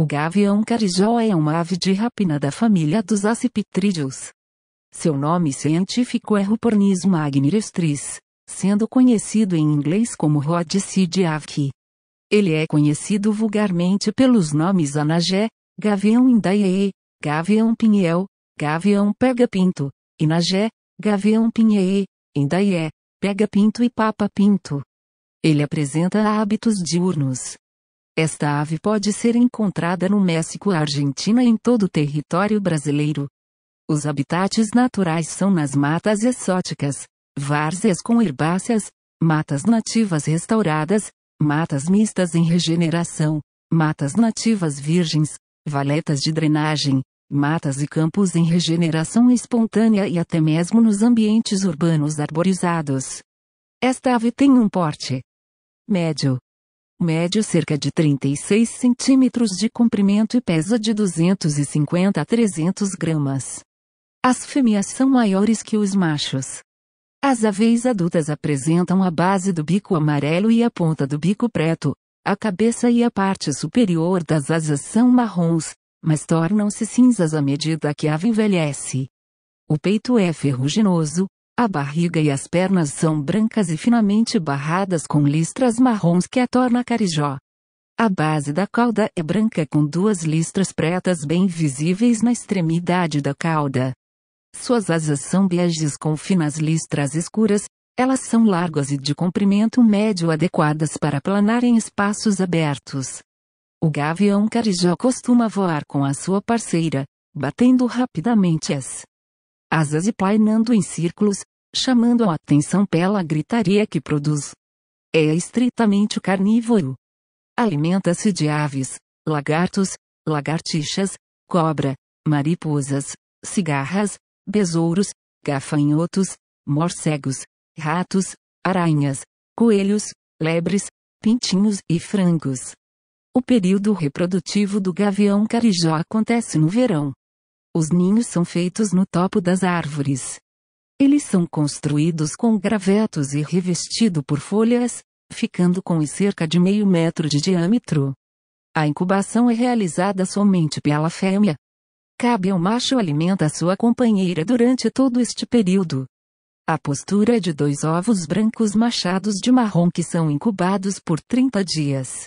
O gavião carijó é uma ave de rapina da família dos acipitrídeos. Seu nome científico é Rupornis magnirestris, sendo conhecido em inglês como Rhodicid avki. Ele é conhecido vulgarmente pelos nomes Anagé, Gavião Indaiê, Gavião Pinhel, Gavião Pega Pinto, Inagé, Gavião Pinhê, Indaié, Pega Pinto e Papa Pinto. Ele apresenta hábitos diurnos, esta ave pode ser encontrada no México, Argentina e em todo o território brasileiro. Os habitats naturais são nas matas exóticas, várzeas com herbáceas, matas nativas restauradas, matas mistas em regeneração, matas nativas virgens, valetas de drenagem, matas e campos em regeneração espontânea e até mesmo nos ambientes urbanos arborizados. Esta ave tem um porte médio, médio cerca de 36 centímetros de comprimento e pesa de 250 a 300 gramas. As fêmeas são maiores que os machos. As aves adultas apresentam a base do bico amarelo e a ponta do bico preto, a cabeça e a parte superior das asas são marrons, mas tornam-se cinzas à medida que a ave envelhece. O peito é ferruginoso, a barriga e as pernas são brancas e finamente barradas com listras marrons que a torna carijó. A base da cauda é branca com duas listras pretas bem visíveis na extremidade da cauda. Suas asas são beges com finas listras escuras, elas são largas e de comprimento médio adequadas para planar em espaços abertos. O gavião carijó costuma voar com a sua parceira, batendo rapidamente as asas e plainando em círculos, chamando a atenção pela gritaria que produz. É estritamente carnívoro. Alimenta-se de aves, lagartos, lagartixas, cobra, mariposas, cigarras, besouros, gafanhotos, morcegos, ratos, aranhas, coelhos, lebres, pintinhos e frangos. O período reprodutivo do gavião carijó acontece no verão. Os ninhos são feitos no topo das árvores. Eles são construídos com gravetos e revestido por folhas, ficando com cerca de meio metro de diâmetro. A incubação é realizada somente pela fêmea. Cabe ao macho alimentar sua companheira durante todo este período. A postura é de dois ovos brancos machados de marrom que são incubados por 30 dias.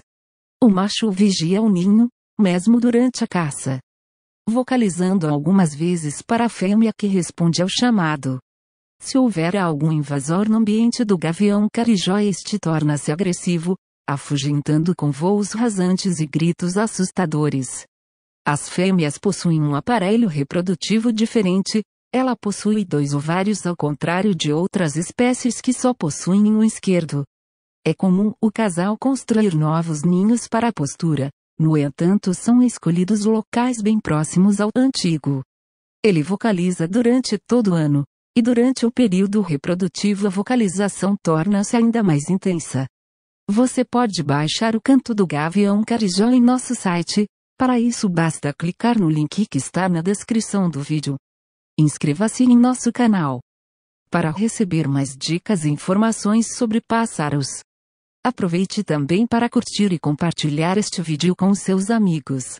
O macho vigia o ninho, mesmo durante a caça vocalizando algumas vezes para a fêmea que responde ao chamado. Se houver algum invasor no ambiente do gavião carijó este torna-se agressivo, afugentando com voos rasantes e gritos assustadores. As fêmeas possuem um aparelho reprodutivo diferente, ela possui dois ovários ao contrário de outras espécies que só possuem um esquerdo. É comum o casal construir novos ninhos para a postura, no entanto, são escolhidos locais bem próximos ao antigo. Ele vocaliza durante todo o ano, e durante o período reprodutivo a vocalização torna-se ainda mais intensa. Você pode baixar o canto do gavião carijó em nosso site, para isso basta clicar no link que está na descrição do vídeo. Inscreva-se em nosso canal. Para receber mais dicas e informações sobre pássaros, Aproveite também para curtir e compartilhar este vídeo com seus amigos.